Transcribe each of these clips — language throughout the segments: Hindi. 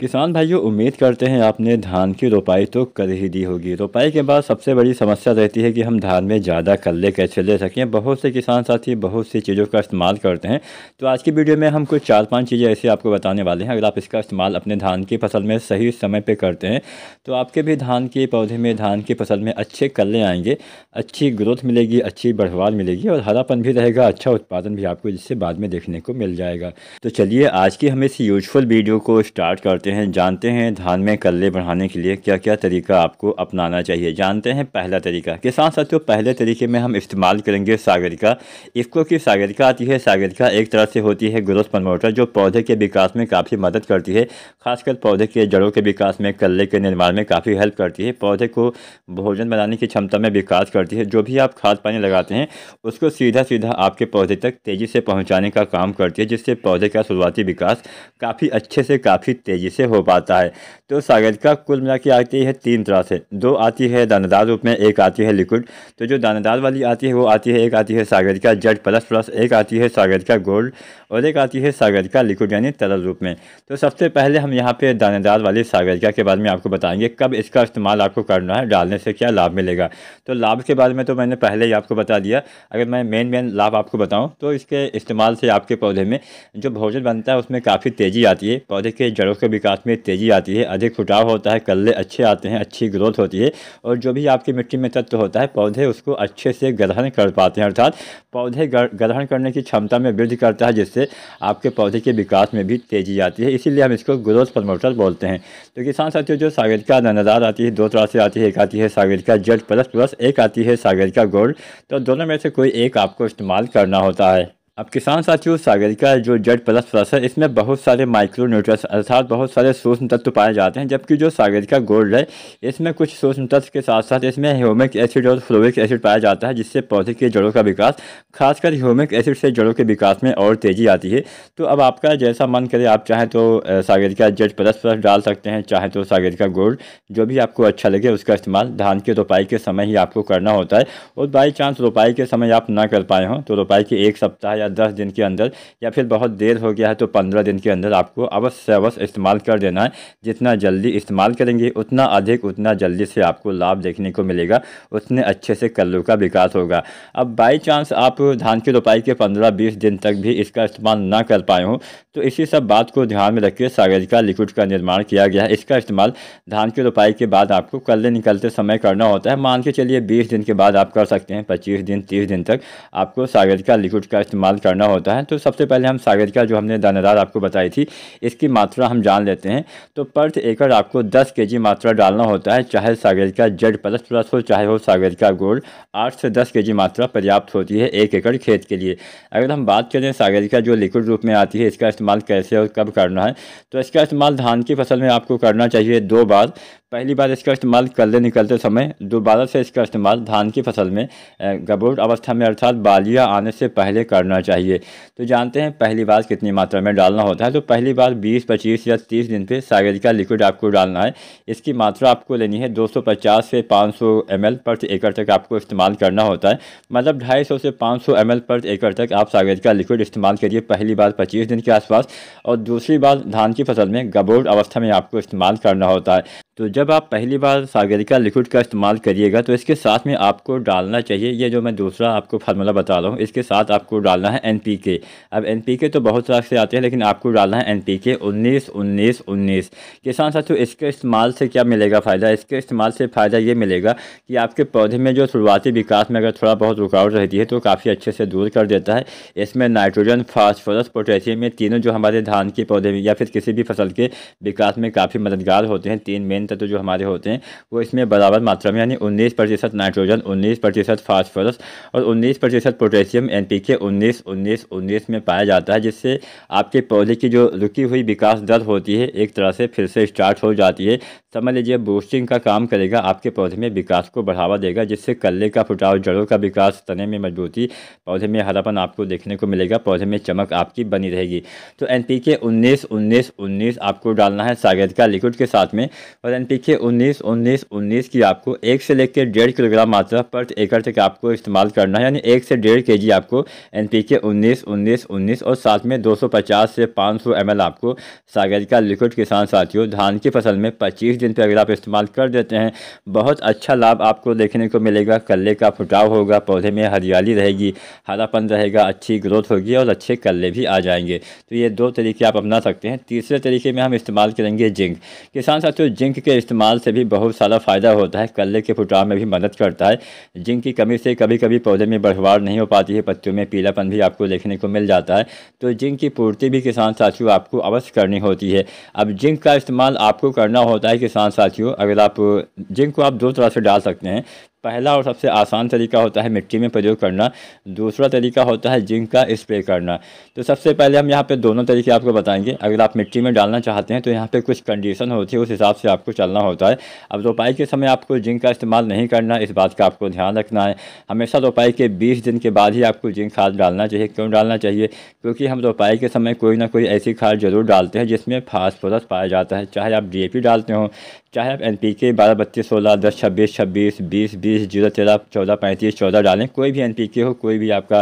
किसान भाइयों उम्मीद करते हैं आपने धान की रोपाई तो कर ही दी होगी रोपाई के बाद सबसे बड़ी समस्या रहती है कि हम धान में ज़्यादा कल्ले कैसे ले सकें बहुत से किसान साथी बहुत सी चीज़ों का इस्तेमाल करते हैं तो आज की वीडियो में हम कुछ चार पांच चीज़ें ऐसी आपको बताने वाले हैं अगर आप इसका इस्तेमाल अपने धान की फसल में सही समय पर करते हैं तो आपके भी धान के पौधे में धान की फसल में अच्छे कल्ले आएँगे अच्छी ग्रोथ मिलेगी अच्छी बढ़वाल मिलेगी और हरापन भी रहेगा अच्छा उत्पादन भी आपको जिससे बाद में देखने को मिल जाएगा तो चलिए आज की हम इस यूजफुल वीडियो को स्टार्ट करते करते हैं जानते हैं धान में कल्ले बढ़ाने के लिए क्या क्या तरीका आपको अपनाना चाहिए जानते हैं पहला तरीका के साथ साथियों तो पहले तरीके में हम इस्तेमाल करेंगे सागरिका इफको कि सागरिका आती है सागरिका एक तरह से होती है ग्रोथ प्रमोटर जो पौधे के विकास में काफ़ी मदद करती है खासकर पौधे के जड़ों के विकास में कल्ले के निर्माण में काफ़ी हेल्प करती है पौधे को भोजन बनाने की क्षमता में विकास करती है जो भी आप खाद पानी लगाते हैं उसको सीधा सीधा आपके पौधे तक तेज़ी से पहुँचाने का काम करती है जिससे पौधे का शुरुआती विकास काफ़ी अच्छे से काफ़ी तेज़ी से हो पाता है तो सागर का कुल मिला के आती है तीन तरह से दो आती है दानेदार रूप में एक आती है लिक्विड तो जो दानेदार वाली आती है वो आती है एक आती है सागर का जेड प्लस प्लस एक आती है सागर का गोल्ड और एक आती है सागर का लिक्विड यानी तरल रूप में तो सबसे पहले हम यहाँ पे दानेदार वाली सागरिका के बारे में आपको बताएंगे कब इसका इस्तेमाल आपको करना है डालने से क्या लाभ मिलेगा तो लाभ के बारे में तो मैंने पहले ही आपको बता दिया अगर मैं मेन मेन लाभ आपको बताऊँ तो इसके इस्तेमाल से आपके पौधे में जो भोजन बनता है उसमें काफ़ी तेज़ी आती है पौधे के जड़ों के भी विकास में तेज़ी आती है अधिक फुटाव होता है कल्ले अच्छे आते हैं अच्छी ग्रोथ होती है और जो भी आपकी मिट्टी में तत्व होता है पौधे उसको अच्छे से ग्रहण कर पाते हैं अर्थात पौधे ग्रहण करने की क्षमता में वृद्धि करता है जिससे आपके पौधे के विकास में भी तेज़ी आती है इसीलिए हम इसको ग्रोथ प्रमोटर बोलते हैं तो किसान साथियों जो सागर का दानादार आती है दो तरह से आती है एक आती है सागर का जट प्लस प्लस एक आती है सागर का गोल्ड तो दोनों में से कोई एक आपको इस्तेमाल करना होता है अब किसान साथियों सागरिका जो जड प्लस प्लस है इसमें बहुत सारे माइक्रो न्यूट्रस अर्थात बहुत सारे सूक्ष्म तत्व पाए जाते हैं जबकि जो सागरिका गोल्ड है इसमें कुछ सूक्ष्म तत्व के साथ साथ इसमें ह्यूमिक एसिड और फ्लोविक एसिड पाया जाता है जिससे पौधे के जड़ों का विकास खासकर ह्यूमिक एसिड से जड़ों के विकास में और तेज़ी आती है तो अब आपका जैसा मन करे आप चाहें तो सागरिका जड प्लस प्लस डाल सकते हैं चाहे तो सागरिका गोल्ड जो भी आपको अच्छा लगे उसका इस्तेमाल धान की रोपाई के समय ही आपको करना होता है और बाई चांस रोपाई के समय आप ना कर पाए हों तो रोपाई के एक सप्ताह या या दस दिन के अंदर या फिर बहुत देर हो गया है तो पंद्रह दिन के अंदर आपको अवश्य अवश्य इस्तेमाल कर देना है जितना जल्दी इस्तेमाल करेंगे उतना अधिक उतना जल्दी से आपको लाभ देखने को मिलेगा उतने अच्छे से कल्लू का विकास होगा अब बाई चांस आप धान की रोपाई के पंद्रह बीस दिन तक भी इसका इस्तेमाल ना कर पाए हों तो इसी सब बात को ध्यान में रख के का लिक्विड का निर्माण किया गया है इसका इस्तेमाल धान की रोपाई के बाद आपको कल्ले निकलते समय करना होता है मान के चलिए बीस दिन के बाद आप कर सकते हैं पच्चीस दिन तीस दिन तक आपको सागर का लिक्विड का इस्तेमाल इस्तेमाल करना होता है तो सबसे पहले हम सागर का जो हमने दानेदार आपको बताई थी इसकी मात्रा हम जान लेते हैं तो प्रति एकड़ आपको दस के मात्रा डालना होता है चाहे सागर का जेड प्लस प्लस हो चाहे हो सागर का गोल्ड आठ से दस के मात्रा पर्याप्त होती है एक एकड़ खेत के लिए अगर हम बात करें सागर का जो लिक्विड रूप में आती है इसका इस्तेमाल कैसे और कब करना है तो इसका इस्तेमाल धान की फसल में आपको करना चाहिए दो बार पहली बार इसका इस्तेमाल करले निकलते समय दोबारा से इसका इस्तेमाल धान की फसल में गबोट अवस्था में अर्थात बालियाँ आने से पहले करना चाहिए तो जानते हैं पहली बार कितनी मात्रा में डालना होता है तो पहली बार 20, 25 या 30 दिन पे सागर का लिक्विड आपको डालना है इसकी मात्रा आपको लेनी है 250 से 500 सौ प्रति एकड़ तक आपको इस्तेमाल करना होता है मतलब ढाई से पाँच सौ प्रति एकड़ तक आप सागर का लिक्विड इस्तेमाल करिए पहली बार पच्चीस दिन के आसपास और दूसरी बार धान की फसल में गबोट अवस्था में आपको इस्तेमाल करना होता है तो जब आप पहली बार सागरिका लिक्विड का इस्तेमाल करिएगा तो इसके साथ में आपको डालना चाहिए ये जो मैं दूसरा आपको फार्मूला बता रहा हूँ इसके साथ आपको डालना है एन पी के अब एन पी के तो बहुत तरह से आते हैं लेकिन आपको डालना है एन पी के उन्नीस उन्नीस उन्नीस किसान साथियों तो इसके इस्तेमाल से क्या मिलेगा फ़ायदा इसके इस्तेमाल से फ़ायदा ये मिलेगा कि आपके पौधे में जो शुरुआती विकास में अगर थोड़ा बहुत रुकावट रहती है तो काफ़ी अच्छे से दूर कर देता है इसमें नाइट्रोजन फॉस्फोरस पोटेशियम ये तीनों जो हमारे धान के पौधे में या फिर किसी भी फसल के विकास में काफ़ी मददगार होते हैं तीन मेन पोषण तत्व जो हमारे होते हैं वो इसमें बराबर मात्रा में यानी उन्नीस प्रतिशत नाइट्रोजन उन्नीस प्रतिशत फास्फोरस और उन्नीस प्रतिशत पोटेशियम एन पी के उन्नीस उन्नीस उन्नीस में पाया जाता है जिससे आपके पौधे की जो रुकी हुई विकास दर होती है एक तरह से फिर से स्टार्ट हो जाती है समझ लीजिए बूस्टिंग का काम करेगा आपके पौधे में विकास को बढ़ावा देगा जिससे कल्ले का फुटाव जड़ों का विकास तने में मजबूती पौधे में हरापन आपको देखने को मिलेगा पौधे में चमक आपकी बनी रहेगी तो एन पी के उन्नीस उन्नीस उन्नीस आपको डालना है सागर का लिक्विड के साथ में और गारंटी के 19 19 19 की आपको एक से लेकर डेढ़ किलोग्राम मात्रा प्रति एकड़ तक आपको इस्तेमाल करना है यानी एक से डेढ़ के जी आपको एन पी के उन्नीस उन्नीस उन्नीस और साथ में 250 से 500 सौ एम एल आपको सागर का लिक्विड किसान साथियों धान की फसल में 25 दिन पर अगर आप इस्तेमाल कर देते हैं बहुत अच्छा लाभ आपको देखने को मिलेगा कल्ले का फुटाव होगा पौधे में हरियाली रहेगी हरापन रहेगा अच्छी ग्रोथ होगी और अच्छे कल्ले भी आ जाएंगे तो ये दो तरीके आप अपना सकते हैं तीसरे तरीके में हम इस्तेमाल करेंगे जिंक किसान साथियों जिंक के इस्तेमाल से भी बहुत सारा फ़ायदा होता है कल्ले के फुटाव में भी मदद करता है जिंक की कमी से कभी कभी पौधे में बढ़वार नहीं हो पाती है पत्तियों में पीलापन भी आपको देखने को मिल जाता है तो जिंक की पूर्ति भी किसान साथियों आपको अवश्य करनी होती है अब जिंक का इस्तेमाल आपको करना होता है किसान साथियों अगर आप जिंक को आप दो तरह से डाल सकते हैं पहला और सबसे आसान तरीका होता है मिट्टी में प्रयोग करना दूसरा तरीका होता है जिंक का स्प्रे करना तो सबसे पहले हम यहाँ पे दोनों तरीके आपको बताएंगे अगर आप मिट्टी में डालना चाहते हैं तो यहाँ पे कुछ कंडीशन होती है उस हिसाब से आपको चलना होता है अब रोपाई के समय आपको जिंक का इस्तेमाल नहीं करना इस बात का आपको ध्यान रखना है हमेशा रोपाई के बीस दिन के बाद ही आपको जिंक खाद डालना चाहिए क्यों डालना चाहिए क्योंकि हम रोपाई के समय कोई ना कोई ऐसी खाद जरूर डालते हैं जिसमें फास्फोरस पाया जाता है चाहे आप डी डालते हों चाहे आप एन पी के बारह बत्तीस सोलह दस छब्बीस छब्बीस बीस बीस जीरो तेरह चौदह पैंतीस चौदह डालें कोई भी एन पी के हो कोई भी आपका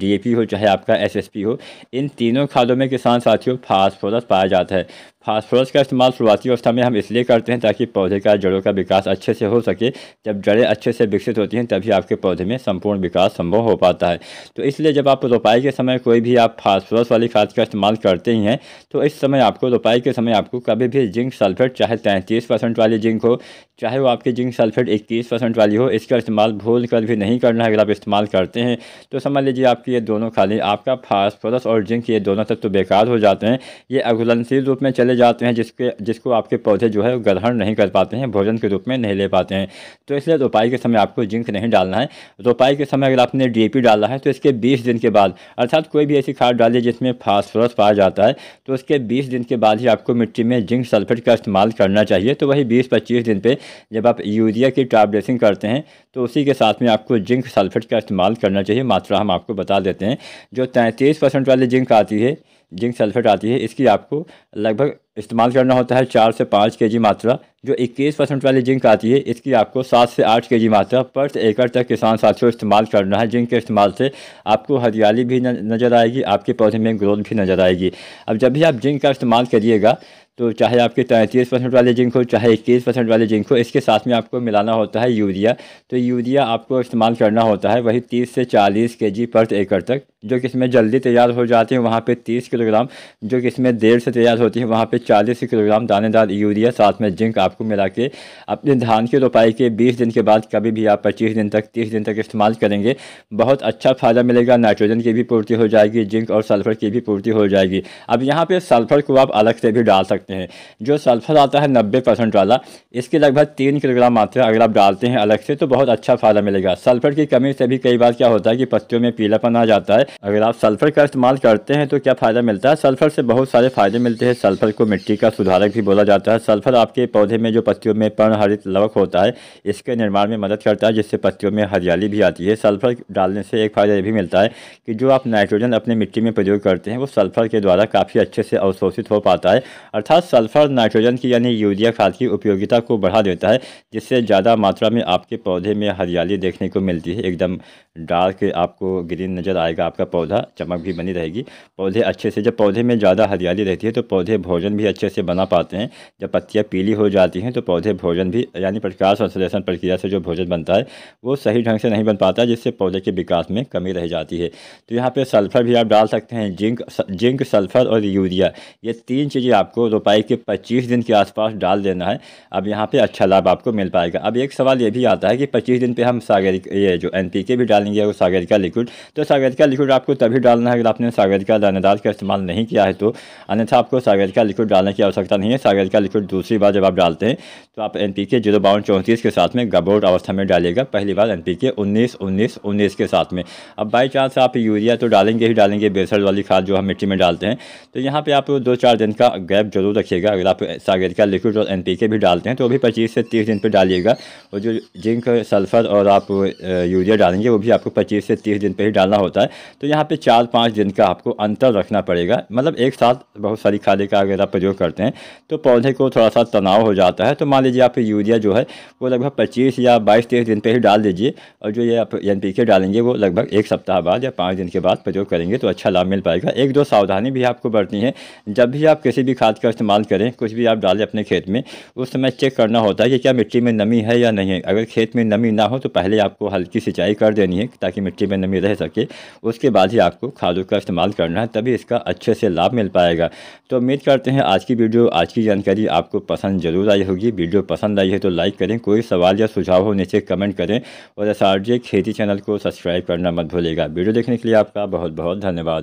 डी ए पी हो चाहे आपका एस एस पी हो इन तीनों खादों में किसान साथियों फास्फोरस पाया जाता है फास्फोरस का इस्तेमाल शुरुआती अवस्था में हम इसलिए करते हैं ताकि पौधे का जड़ों का विकास अच्छे से हो सके जब जड़ें अच्छे से विकसित होती हैं तभी आपके पौधे में संपूर्ण विकास संभव हो पाता है तो इसलिए जब आप रोपाई के समय कोई भी आप फास्फोरस वाली खाद का इस्तेमाल करते ही हैं तो इस समय आपको रोपाई के समय आपको कभी भी जिंक सल्फेट चाहे तैंतीस परसेंट वाली जिंक हो चाहे वो आपकी जिंक सल्फेट इक्कीस परसेंट वाली हो इसका इस्तेमाल भूल कर भी नहीं करना है अगर आप इस्तेमाल करते हैं तो समझ लीजिए आपकी ये दोनों खाली आपका फास्फोरस और जिंक ये दोनों तत्व बेकार हो जाते हैं ये अघुलनशील रूप में चले चले जाते हैं जिसके जिसको आपके पौधे जो है ग्रहण नहीं कर पाते हैं भोजन के रूप में नहीं ले पाते हैं तो इसलिए रोपाई के समय आपको जिंक नहीं डालना है रोपाई के समय अगर आपने डी डाला है तो इसके बीस दिन के बाद अर्थात कोई भी ऐसी खाद डालिए जिसमें फास्फोरस पाया जाता है तो उसके बीस दिन के बाद ही आपको मिट्टी में जिंक सल्फेट का इस्तेमाल करना चाहिए तो वही बीस पच्चीस दिन पर जब आप यूरिया की टाप ड्रेसिंग करते हैं तो उसी के साथ में आपको जिंक सल्फेट का इस्तेमाल करना चाहिए मात्रा हम आपको बता देते हैं जो तैंतीस परसेंट वाली जिंक आती है जिंक सल्फेट आती है इसकी आपको लगभग इस्तेमाल करना होता है चार से पाँच के जी मात्रा जो इक्कीस परसेंट वाली जिंक आती है इसकी आपको सात से आठ के जी मात्रा पर एकड़ तक किसान साथियों इस्तेमाल करना है जिंक के इस्तेमाल से आपको हरियाली भी नज़र आएगी आपके पौधे में ग्रोथ भी नज़र आएगी अब जब भी आप जिंक का इस्तेमाल करिएगा तो चाहे आपके तैंतीस परसेंट वाले जिंक हो चाहे इक्कीस परसेंट वाले जिंक हो इसके साथ में आपको मिलाना होता है यूरिया तो यूरिया आपको इस्तेमाल करना होता है वही तीस से चालीस के जी पर एकड़ तक जो कि इसमें जल्दी तैयार हो जाती है वहाँ पे 30 किलोग्राम जो कि इसमें देर से तैयार होती है वहाँ पे 40 किलोग्राम दानेदार यूरिया साथ में जिंक आपको मिला के अपने धान की रोपाई के 20 दिन के बाद कभी भी आप 25 दिन तक 30 दिन तक इस्तेमाल करेंगे बहुत अच्छा फ़ायदा मिलेगा नाइट्रोजन की भी पूर्ति हो जाएगी जिंक और सल्फर की भी पूर्ति हो जाएगी अब यहाँ पर सल्फर को आप अलग से भी डाल सकते हैं जो सल्फर आता है नब्बे वाला इसके लगभग तीन किलोग्राम मात्रा अगर आप डालते हैं अलग से तो बहुत अच्छा फ़ायदा मिलेगा सल्फर की कमी से भी कई बार क्या होता है कि पत्तियों में पीलापन आ जाता है अगर आप सल्फर का इस्तेमाल करते हैं तो क्या फ़ायदा मिलता है सल्फर से बहुत सारे फ़ायदे मिलते हैं सल्फर को मिट्टी का सुधारक भी बोला जाता है सल्फर आपके पौधे में जो पत्तियों में हरित लवक होता है इसके निर्माण में मदद करता है जिससे पत्तियों में हरियाली भी आती है सल्फर डालने से एक फ़ायदा ये भी मिलता है कि जो आप नाइट्रोजन अपने मिट्टी में प्रयोग करते हैं वो सल्फर के द्वारा काफ़ी अच्छे से अवशोषित हो पाता है अर्थात सल्फर नाइट्रोजन की यानी यूरिया खाद की उपयोगिता को बढ़ा देता है जिससे ज़्यादा मात्रा में आपके पौधे में हरियाली देखने को मिलती है एकदम डार्क आपको ग्रीन नज़र आएगा आपका आपका पौधा चमक भी बनी रहेगी पौधे अच्छे से जब पौधे में ज़्यादा हरियाली रहती है तो पौधे भोजन भी अच्छे से बना पाते हैं जब पत्तियाँ पीली हो जाती हैं तो पौधे भोजन भी यानी प्रकाश संश्लेषण प्रक्रिया से जो भोजन बनता है वो सही ढंग से नहीं बन पाता जिससे पौधे के विकास में कमी रह जाती है तो यहाँ पर सल्फ़र भी आप डाल सकते हैं जिंक जिंक सल्फ़र और यूरिया ये तीन चीज़ें आपको रोपाई के पच्चीस दिन के आसपास डाल देना है अब यहाँ पर अच्छा लाभ आपको मिल पाएगा अब एक सवाल ये भी आता है कि पच्चीस दिन पर हम सागरिक ये जो एन भी डालेंगे वो सागरिका लिक्विड तो सागरिका लिक्विड आपको तभी डालना है अगर आपने सागर का दानेदार का इस्तेमाल नहीं किया है तो अन्यथा आपको सागर का लिक्विड डालने की आवश्यकता नहीं है का लिक्विड दूसरी बार जब आप डालते हैं तो आप एन पी के जीरो बावन चौंतीस के साथ में गबोट अवस्था में डालेगा पहली बार एन पी के उन्नीस उन्नीस उन्नीस के साथ में अब बाई चांस आप यूरिया तो डालेंगे ही डालेंगे बेसर वाली खाद जो हम मिट्टी में डालते हैं तो यहाँ पर आप दो चार दिन का गैप जरूर रखिएगा अगर आप सागर का लिक्विड और एन पी के भी डालते हैं तो भी पच्चीस से तीस दिन पर डालिएगा और जो जिंक सल्फर और आप यूरिया डालेंगे वो भी आपको पच्चीस से तीस दिन पर ही डालना होता है तो यहाँ पे चार पाँच दिन का आपको अंतर रखना पड़ेगा मतलब एक साथ बहुत सारी खादे का अगर आप प्रयोग करते हैं तो पौधे को थोड़ा सा तनाव हो जाता है तो मान लीजिए आप यूरिया जो है वो लगभग पच्चीस या बाईस तेईस दिन पर ही डाल दीजिए और जो ये आप एन डालेंगे वो लगभग एक सप्ताह बाद या पाँच दिन के बाद प्रयोग करेंगे तो अच्छा लाभ मिल पाएगा एक दो सावधानी भी आपको बरतनी है जब भी आप किसी भी खाद का इस्तेमाल करें कुछ भी आप डालें अपने खेत में उस समय चेक करना होता है कि क्या मिट्टी में नमी है या नहीं है अगर खेत में नमी ना हो तो पहले आपको हल्की सिंचाई कर देनी है ताकि मिट्टी में नमी रह सके उसके बाद ही आपको खादों का इस्तेमाल करना है तभी इसका अच्छे से लाभ मिल पाएगा तो उम्मीद करते हैं आज की वीडियो आज की जानकारी आपको पसंद जरूर आई होगी वीडियो पसंद आई है तो लाइक करें कोई सवाल या सुझाव हो नीचे कमेंट करें और एस खेती चैनल को सब्सक्राइब करना मत भूलेगा वीडियो देखने के लिए आपका बहुत बहुत धन्यवाद